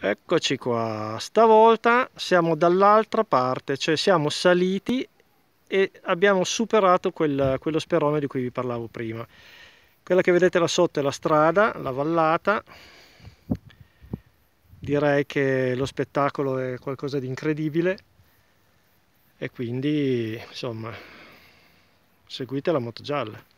Eccoci qua, stavolta siamo dall'altra parte, cioè siamo saliti e abbiamo superato quel, quello sperone di cui vi parlavo prima. Quella che vedete là sotto è la strada, la vallata. Direi che lo spettacolo è qualcosa di incredibile e quindi insomma seguite la moto gialla.